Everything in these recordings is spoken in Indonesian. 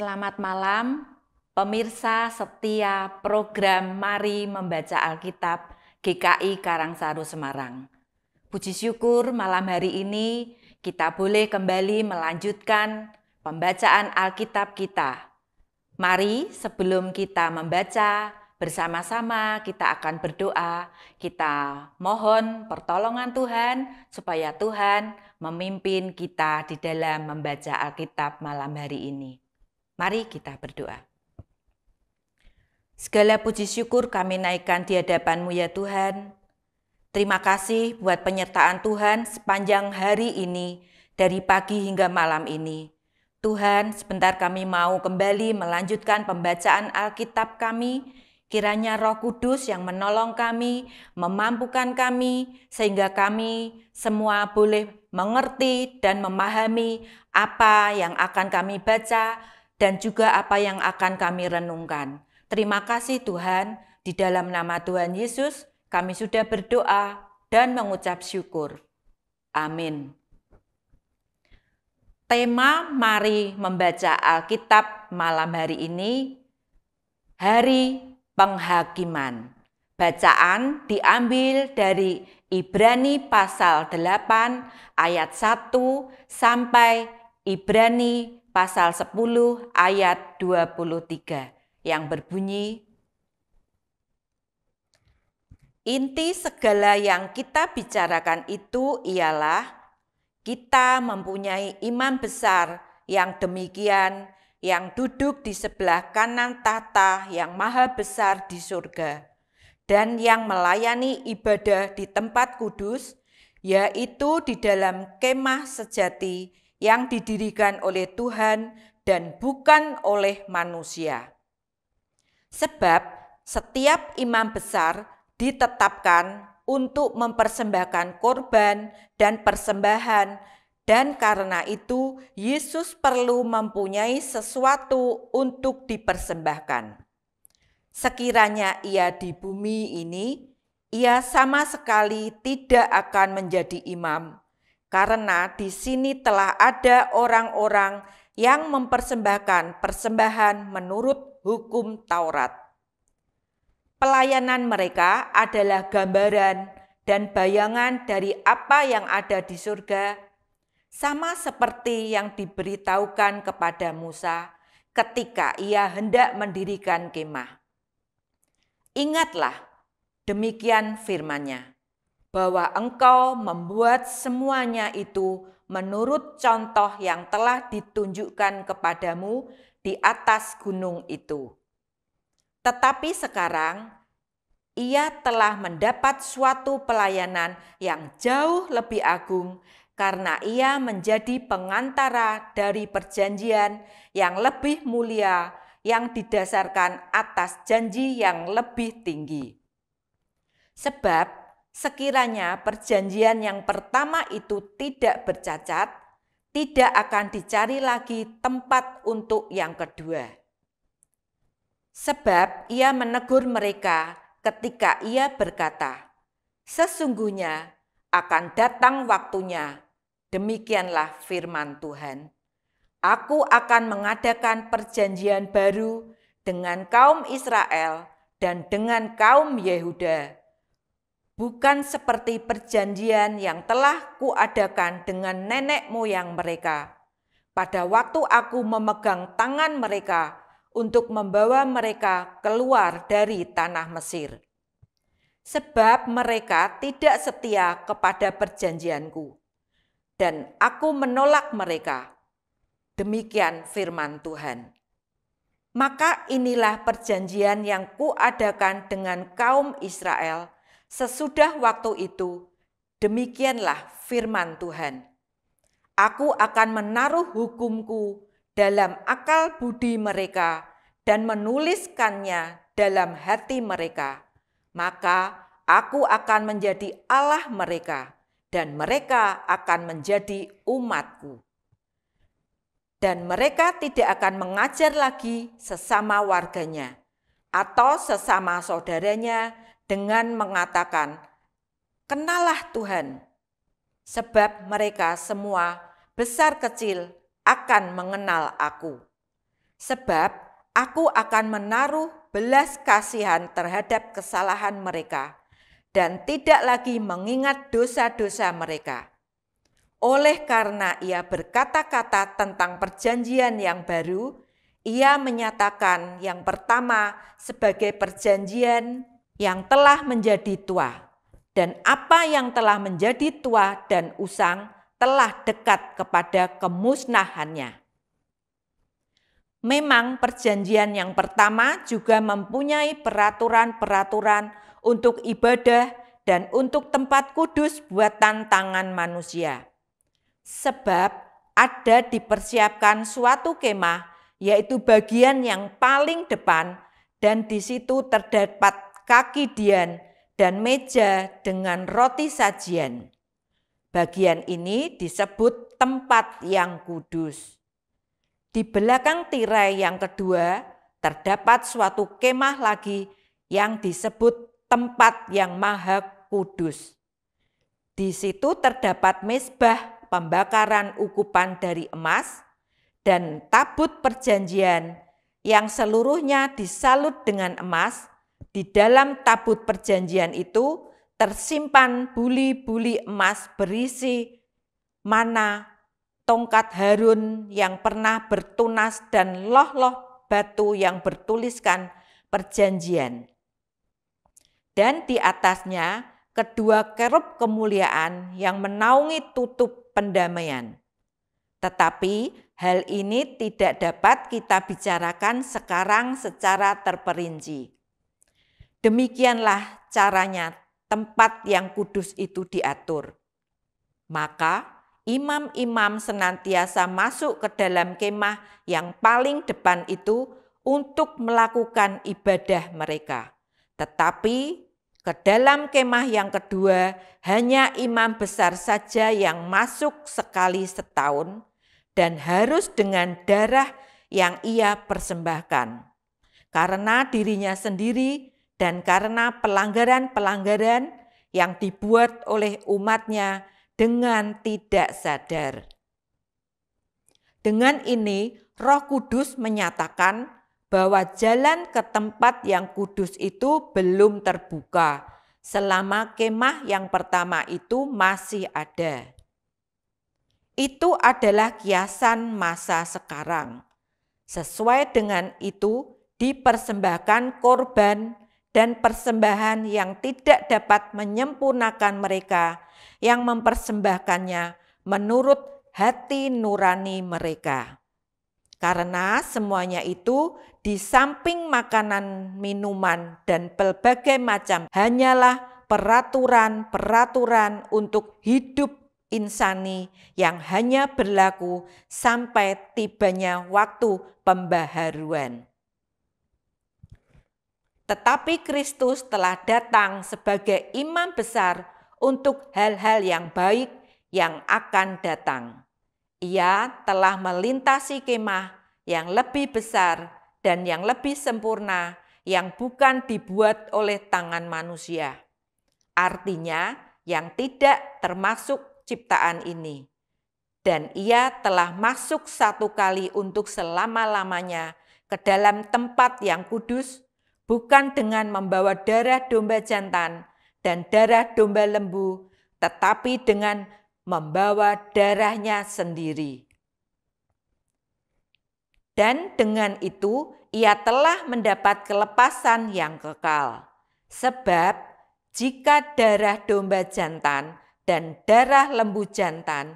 Selamat malam, pemirsa setia program Mari Membaca Alkitab GKI Karangsaru Semarang. Puji syukur malam hari ini kita boleh kembali melanjutkan pembacaan Alkitab kita. Mari sebelum kita membaca, bersama-sama kita akan berdoa, kita mohon pertolongan Tuhan supaya Tuhan memimpin kita di dalam membaca Alkitab malam hari ini. Mari kita berdoa. Segala puji syukur kami naikkan di hadapan-Mu ya Tuhan. Terima kasih buat penyertaan Tuhan sepanjang hari ini, dari pagi hingga malam ini. Tuhan, sebentar kami mau kembali melanjutkan pembacaan Alkitab kami. Kiranya Roh Kudus yang menolong kami, memampukan kami, sehingga kami semua boleh mengerti dan memahami apa yang akan kami baca, dan juga apa yang akan kami renungkan. Terima kasih Tuhan, di dalam nama Tuhan Yesus kami sudah berdoa dan mengucap syukur. Amin. Tema mari membaca Alkitab malam hari ini Hari Penghakiman. Bacaan diambil dari Ibrani pasal 8 ayat 1 sampai Ibrani pasal 10 ayat 23 yang berbunyi Inti segala yang kita bicarakan itu ialah kita mempunyai iman besar yang demikian yang duduk di sebelah kanan tahta yang maha besar di surga dan yang melayani ibadah di tempat kudus yaitu di dalam kemah sejati yang didirikan oleh Tuhan dan bukan oleh manusia. Sebab setiap imam besar ditetapkan untuk mempersembahkan korban dan persembahan dan karena itu Yesus perlu mempunyai sesuatu untuk dipersembahkan. Sekiranya ia di bumi ini, ia sama sekali tidak akan menjadi imam, karena di sini telah ada orang-orang yang mempersembahkan persembahan menurut hukum Taurat. Pelayanan mereka adalah gambaran dan bayangan dari apa yang ada di surga, sama seperti yang diberitahukan kepada Musa ketika ia hendak mendirikan kemah. Ingatlah, demikian firmannya bahwa engkau membuat semuanya itu menurut contoh yang telah ditunjukkan kepadamu di atas gunung itu. Tetapi sekarang ia telah mendapat suatu pelayanan yang jauh lebih agung karena ia menjadi pengantara dari perjanjian yang lebih mulia yang didasarkan atas janji yang lebih tinggi. Sebab Sekiranya perjanjian yang pertama itu tidak bercacat, tidak akan dicari lagi tempat untuk yang kedua. Sebab ia menegur mereka ketika ia berkata, "Sesungguhnya akan datang waktunya." Demikianlah firman Tuhan. Aku akan mengadakan perjanjian baru dengan kaum Israel dan dengan kaum Yehuda bukan seperti perjanjian yang telah kuadakan dengan nenek moyang mereka. Pada waktu aku memegang tangan mereka untuk membawa mereka keluar dari tanah Mesir. Sebab mereka tidak setia kepada perjanjianku. Dan aku menolak mereka. Demikian firman Tuhan. Maka inilah perjanjian yang kuadakan dengan kaum Israel – Sesudah waktu itu, demikianlah firman Tuhan. Aku akan menaruh hukumku dalam akal budi mereka dan menuliskannya dalam hati mereka. Maka aku akan menjadi Allah mereka dan mereka akan menjadi umatku. Dan mereka tidak akan mengajar lagi sesama warganya atau sesama saudaranya dengan mengatakan, "Kenalah Tuhan, sebab mereka semua, besar kecil, akan mengenal Aku, sebab Aku akan menaruh belas kasihan terhadap kesalahan mereka." dan tidak lagi mengingat dosa-dosa mereka. Oleh karena ia berkata-kata tentang perjanjian yang baru, ia menyatakan yang pertama sebagai perjanjian yang telah menjadi tua, dan apa yang telah menjadi tua dan usang telah dekat kepada kemusnahannya. Memang, perjanjian yang pertama juga mempunyai peraturan-peraturan untuk ibadah dan untuk tempat kudus buatan tangan manusia, sebab ada dipersiapkan suatu kemah, yaitu bagian yang paling depan, dan di situ terdapat kaki Dian dan meja dengan roti sajian. Bagian ini disebut tempat yang kudus. Di belakang tirai yang kedua terdapat suatu kemah lagi yang disebut tempat yang maha kudus. Di situ terdapat mesbah pembakaran ukupan dari emas dan tabut perjanjian yang seluruhnya disalut dengan emas di dalam tabut perjanjian itu tersimpan buli-buli emas berisi mana tongkat Harun yang pernah bertunas dan loh-loh batu yang bertuliskan perjanjian. Dan di atasnya kedua kerub kemuliaan yang menaungi tutup pendamaian. Tetapi hal ini tidak dapat kita bicarakan sekarang secara terperinci. Demikianlah caranya tempat yang kudus itu diatur. Maka imam-imam senantiasa masuk ke dalam kemah yang paling depan itu untuk melakukan ibadah mereka. Tetapi ke dalam kemah yang kedua hanya imam besar saja yang masuk sekali setahun dan harus dengan darah yang ia persembahkan. Karena dirinya sendiri dan karena pelanggaran-pelanggaran yang dibuat oleh umatnya dengan tidak sadar. Dengan ini, Roh Kudus menyatakan bahwa jalan ke tempat yang kudus itu belum terbuka selama kemah yang pertama itu masih ada. Itu adalah kiasan masa sekarang. Sesuai dengan itu, dipersembahkan korban dan persembahan yang tidak dapat menyempurnakan mereka yang mempersembahkannya menurut hati nurani mereka. Karena semuanya itu di samping makanan, minuman, dan pelbagai macam hanyalah peraturan-peraturan untuk hidup insani yang hanya berlaku sampai tibanya waktu pembaharuan. Tetapi Kristus telah datang sebagai imam besar untuk hal-hal yang baik yang akan datang. Ia telah melintasi kemah yang lebih besar dan yang lebih sempurna yang bukan dibuat oleh tangan manusia. Artinya yang tidak termasuk ciptaan ini. Dan ia telah masuk satu kali untuk selama-lamanya ke dalam tempat yang kudus bukan dengan membawa darah domba jantan dan darah domba lembu, tetapi dengan membawa darahnya sendiri. Dan dengan itu ia telah mendapat kelepasan yang kekal. Sebab jika darah domba jantan dan darah lembu jantan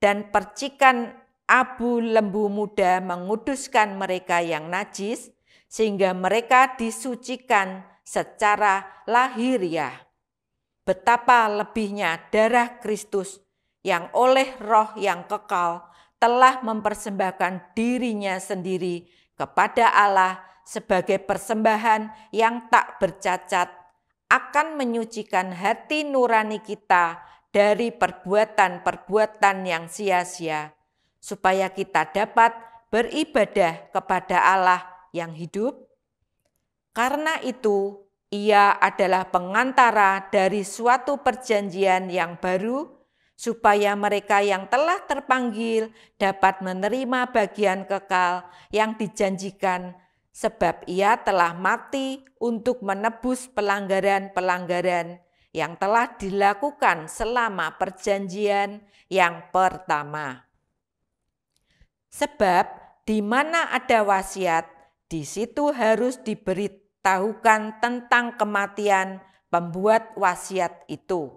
dan percikan abu lembu muda menguduskan mereka yang najis, sehingga mereka disucikan secara lahiriah. Betapa lebihnya darah Kristus yang oleh roh yang kekal telah mempersembahkan dirinya sendiri kepada Allah sebagai persembahan yang tak bercacat akan menyucikan hati nurani kita dari perbuatan-perbuatan yang sia-sia supaya kita dapat beribadah kepada Allah yang hidup. Karena itu, ia adalah pengantara dari suatu perjanjian yang baru, supaya mereka yang telah terpanggil dapat menerima bagian kekal yang dijanjikan, sebab ia telah mati untuk menebus pelanggaran-pelanggaran yang telah dilakukan selama perjanjian yang pertama. Sebab di mana ada wasiat, di situ harus diberitahukan tentang kematian pembuat wasiat itu.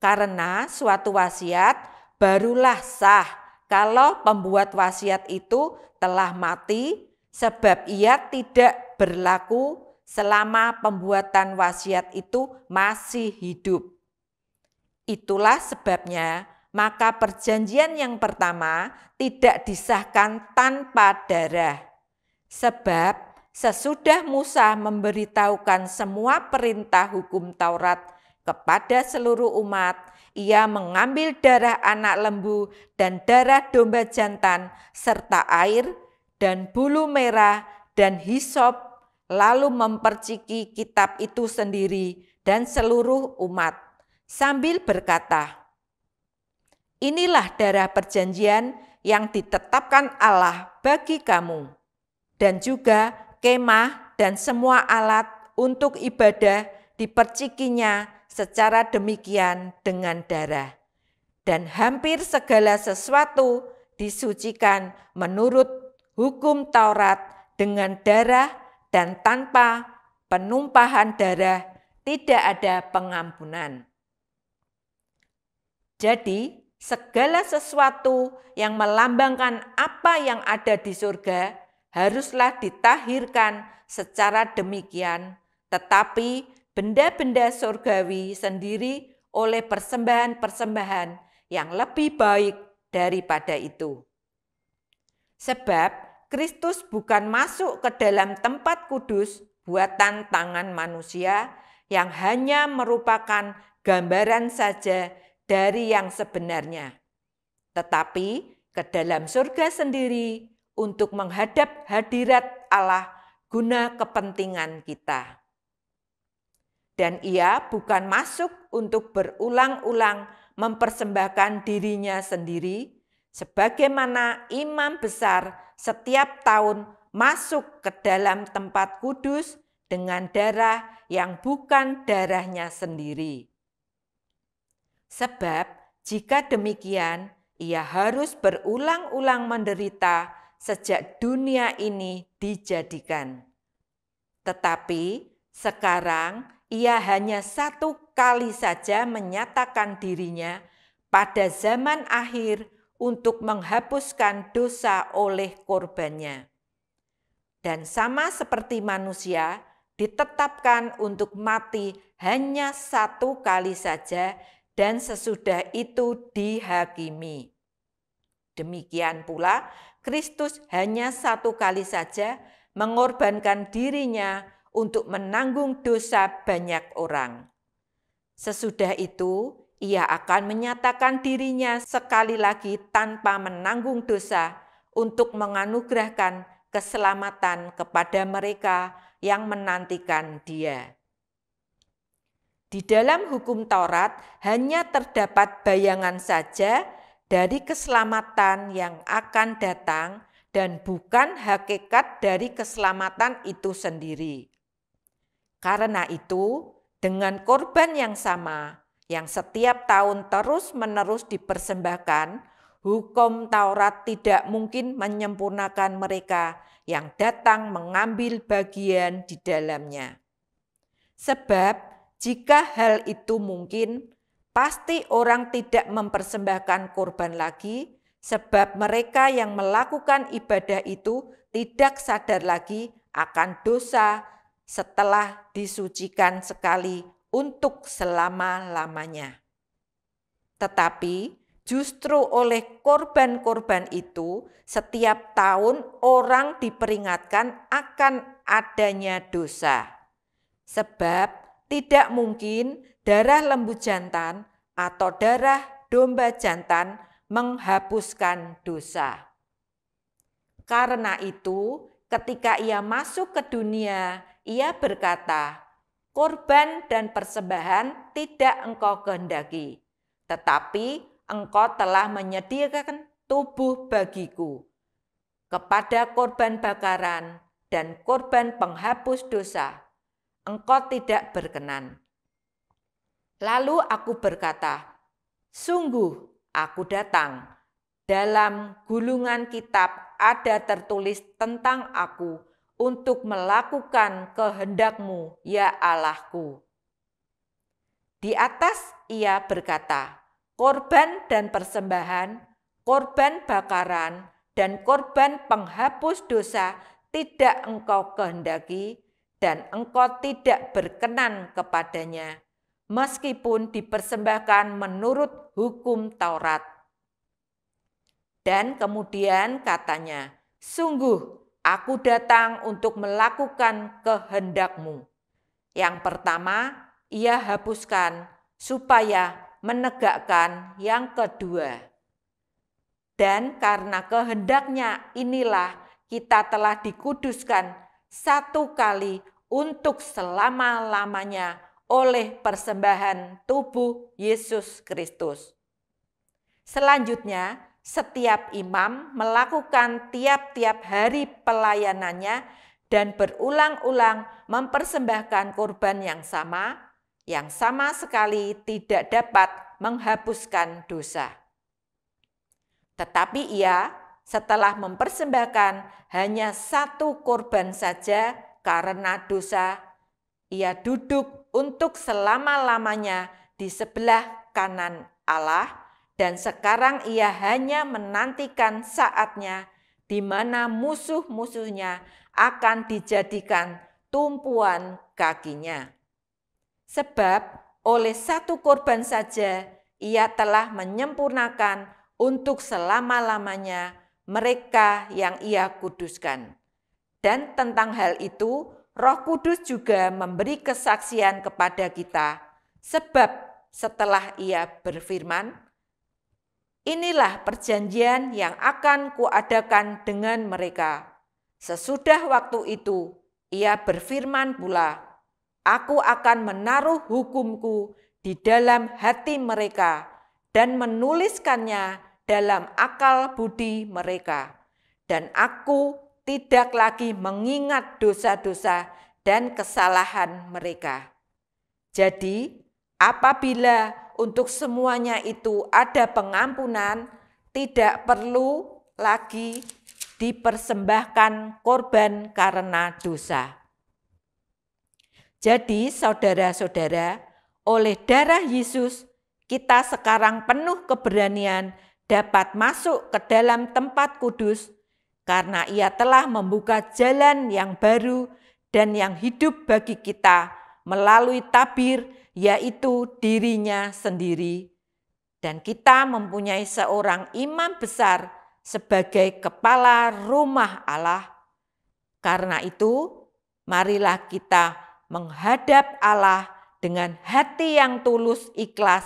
Karena suatu wasiat barulah sah kalau pembuat wasiat itu telah mati sebab ia tidak berlaku selama pembuatan wasiat itu masih hidup. Itulah sebabnya maka perjanjian yang pertama tidak disahkan tanpa darah Sebab sesudah Musa memberitahukan semua perintah hukum Taurat kepada seluruh umat, ia mengambil darah anak lembu dan darah domba jantan serta air dan bulu merah dan hisop lalu memperciki kitab itu sendiri dan seluruh umat sambil berkata, Inilah darah perjanjian yang ditetapkan Allah bagi kamu dan juga kemah dan semua alat untuk ibadah dipercikinya secara demikian dengan darah. Dan hampir segala sesuatu disucikan menurut hukum Taurat dengan darah dan tanpa penumpahan darah tidak ada pengampunan. Jadi, segala sesuatu yang melambangkan apa yang ada di surga haruslah ditahirkan secara demikian, tetapi benda-benda surgawi sendiri oleh persembahan-persembahan yang lebih baik daripada itu. Sebab Kristus bukan masuk ke dalam tempat kudus buatan tangan manusia yang hanya merupakan gambaran saja dari yang sebenarnya, tetapi ke dalam surga sendiri untuk menghadap hadirat Allah guna kepentingan kita. Dan ia bukan masuk untuk berulang-ulang mempersembahkan dirinya sendiri, sebagaimana imam besar setiap tahun masuk ke dalam tempat kudus dengan darah yang bukan darahnya sendiri. Sebab jika demikian, ia harus berulang-ulang menderita sejak dunia ini dijadikan. Tetapi sekarang ia hanya satu kali saja menyatakan dirinya pada zaman akhir untuk menghapuskan dosa oleh korbannya. Dan sama seperti manusia, ditetapkan untuk mati hanya satu kali saja dan sesudah itu dihakimi. Demikian pula, Kristus hanya satu kali saja mengorbankan dirinya untuk menanggung dosa banyak orang. Sesudah itu, ia akan menyatakan dirinya sekali lagi tanpa menanggung dosa untuk menganugerahkan keselamatan kepada mereka yang menantikan Dia. Di dalam hukum Taurat hanya terdapat bayangan saja dari keselamatan yang akan datang dan bukan hakikat dari keselamatan itu sendiri. Karena itu, dengan korban yang sama yang setiap tahun terus-menerus dipersembahkan, hukum Taurat tidak mungkin menyempurnakan mereka yang datang mengambil bagian di dalamnya. Sebab, jika hal itu mungkin, Pasti orang tidak mempersembahkan korban lagi, sebab mereka yang melakukan ibadah itu tidak sadar lagi akan dosa setelah disucikan sekali untuk selama-lamanya. Tetapi justru oleh korban-korban itu, setiap tahun orang diperingatkan akan adanya dosa, sebab tidak mungkin darah lembu jantan atau darah domba jantan menghapuskan dosa. Karena itu, ketika ia masuk ke dunia, ia berkata, "Korban dan persembahan tidak engkau kehendaki, tetapi engkau telah menyediakan tubuh bagiku kepada korban bakaran dan korban penghapus dosa. Engkau tidak berkenan." Lalu aku berkata, Sungguh aku datang. Dalam gulungan kitab ada tertulis tentang aku untuk melakukan kehendakmu, ya Allahku. Di atas ia berkata, korban dan persembahan, korban bakaran, dan korban penghapus dosa tidak engkau kehendaki, dan engkau tidak berkenan kepadanya meskipun dipersembahkan menurut hukum Taurat. Dan kemudian katanya, Sungguh, aku datang untuk melakukan kehendakmu. Yang pertama, ia hapuskan supaya menegakkan yang kedua. Dan karena kehendaknya inilah kita telah dikuduskan satu kali untuk selama-lamanya oleh persembahan tubuh Yesus Kristus. Selanjutnya, setiap imam melakukan tiap-tiap hari pelayanannya dan berulang-ulang mempersembahkan korban yang sama, yang sama sekali tidak dapat menghapuskan dosa. Tetapi ia setelah mempersembahkan hanya satu korban saja karena dosa, ia duduk untuk selama-lamanya di sebelah kanan Allah dan sekarang ia hanya menantikan saatnya di mana musuh-musuhnya akan dijadikan tumpuan kakinya. Sebab oleh satu korban saja ia telah menyempurnakan untuk selama-lamanya mereka yang ia kuduskan. Dan tentang hal itu Roh Kudus juga memberi kesaksian kepada kita, sebab setelah Ia berfirman, "Inilah perjanjian yang akan Kuadakan dengan mereka." Sesudah waktu itu, Ia berfirman pula, "Aku akan menaruh hukumku di dalam hati mereka dan menuliskannya dalam akal budi mereka, dan Aku tidak lagi mengingat dosa-dosa dan kesalahan mereka. Jadi, apabila untuk semuanya itu ada pengampunan, tidak perlu lagi dipersembahkan korban karena dosa. Jadi, saudara-saudara, oleh darah Yesus, kita sekarang penuh keberanian dapat masuk ke dalam tempat kudus karena ia telah membuka jalan yang baru dan yang hidup bagi kita melalui tabir, yaitu dirinya sendiri. Dan kita mempunyai seorang imam besar sebagai kepala rumah Allah. Karena itu, marilah kita menghadap Allah dengan hati yang tulus ikhlas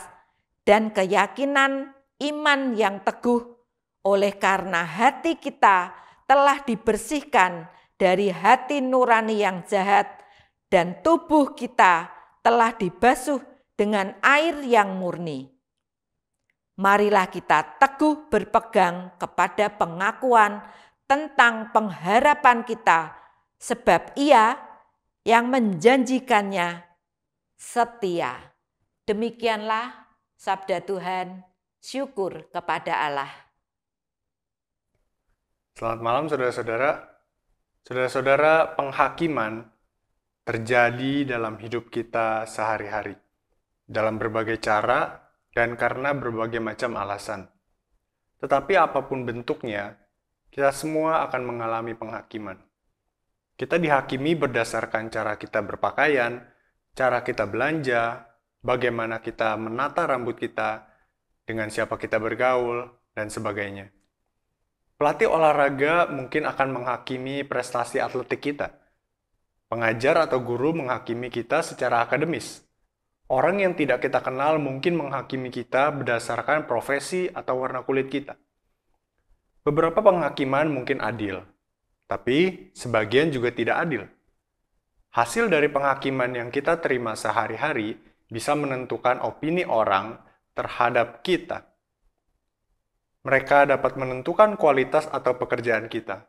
dan keyakinan iman yang teguh, oleh karena hati kita telah dibersihkan dari hati nurani yang jahat dan tubuh kita telah dibasuh dengan air yang murni. Marilah kita teguh berpegang kepada pengakuan tentang pengharapan kita sebab ia yang menjanjikannya setia. Demikianlah sabda Tuhan, syukur kepada Allah. Selamat malam saudara-saudara. Saudara-saudara, penghakiman terjadi dalam hidup kita sehari-hari. Dalam berbagai cara dan karena berbagai macam alasan. Tetapi apapun bentuknya, kita semua akan mengalami penghakiman. Kita dihakimi berdasarkan cara kita berpakaian, cara kita belanja, bagaimana kita menata rambut kita, dengan siapa kita bergaul, dan sebagainya. Pelatih olahraga mungkin akan menghakimi prestasi atletik kita. Pengajar atau guru menghakimi kita secara akademis. Orang yang tidak kita kenal mungkin menghakimi kita berdasarkan profesi atau warna kulit kita. Beberapa penghakiman mungkin adil, tapi sebagian juga tidak adil. Hasil dari penghakiman yang kita terima sehari-hari bisa menentukan opini orang terhadap kita mereka dapat menentukan kualitas atau pekerjaan kita.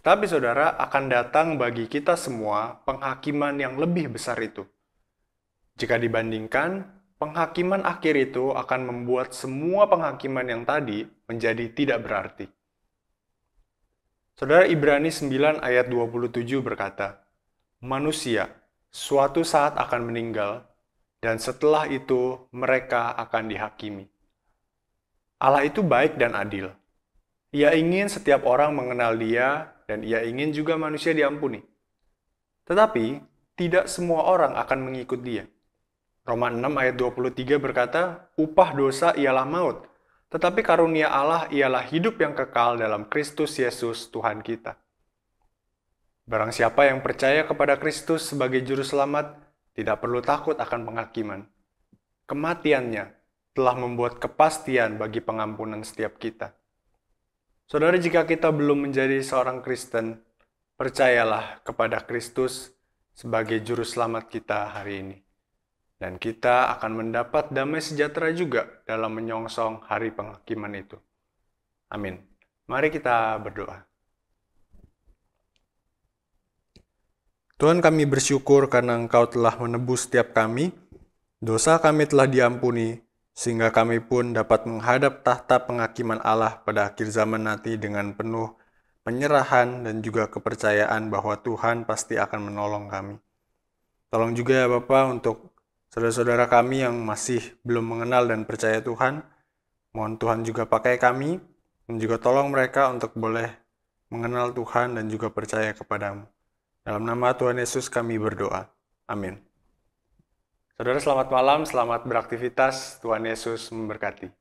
Tetapi saudara, akan datang bagi kita semua penghakiman yang lebih besar itu. Jika dibandingkan, penghakiman akhir itu akan membuat semua penghakiman yang tadi menjadi tidak berarti. Saudara Ibrani 9 ayat 27 berkata, Manusia suatu saat akan meninggal, dan setelah itu mereka akan dihakimi. Allah itu baik dan adil. Ia ingin setiap orang mengenal Dia, dan ia ingin juga manusia diampuni. Tetapi, tidak semua orang akan mengikut Dia. Roma 6 ayat 23 berkata, "Upah dosa ialah maut, tetapi karunia Allah ialah hidup yang kekal dalam Kristus Yesus Tuhan kita." Barang siapa yang percaya kepada Kristus sebagai juru selamat, tidak perlu takut akan penghakiman. Kematiannya telah membuat kepastian bagi pengampunan setiap kita. Saudara, jika kita belum menjadi seorang Kristen, percayalah kepada Kristus sebagai juru selamat kita hari ini. Dan kita akan mendapat damai sejahtera juga dalam menyongsong hari penghakiman itu. Amin. Mari kita berdoa. Tuhan kami bersyukur karena Engkau telah menebus setiap kami, dosa kami telah diampuni, sehingga kami pun dapat menghadap tahta penghakiman Allah pada akhir zaman nanti dengan penuh penyerahan dan juga kepercayaan bahwa Tuhan pasti akan menolong kami. Tolong juga ya Bapak untuk saudara-saudara kami yang masih belum mengenal dan percaya Tuhan, mohon Tuhan juga pakai kami dan juga tolong mereka untuk boleh mengenal Tuhan dan juga percaya kepadamu. Dalam nama Tuhan Yesus kami berdoa. Amin. Saudara selamat malam, selamat beraktivitas. Tuhan Yesus memberkati.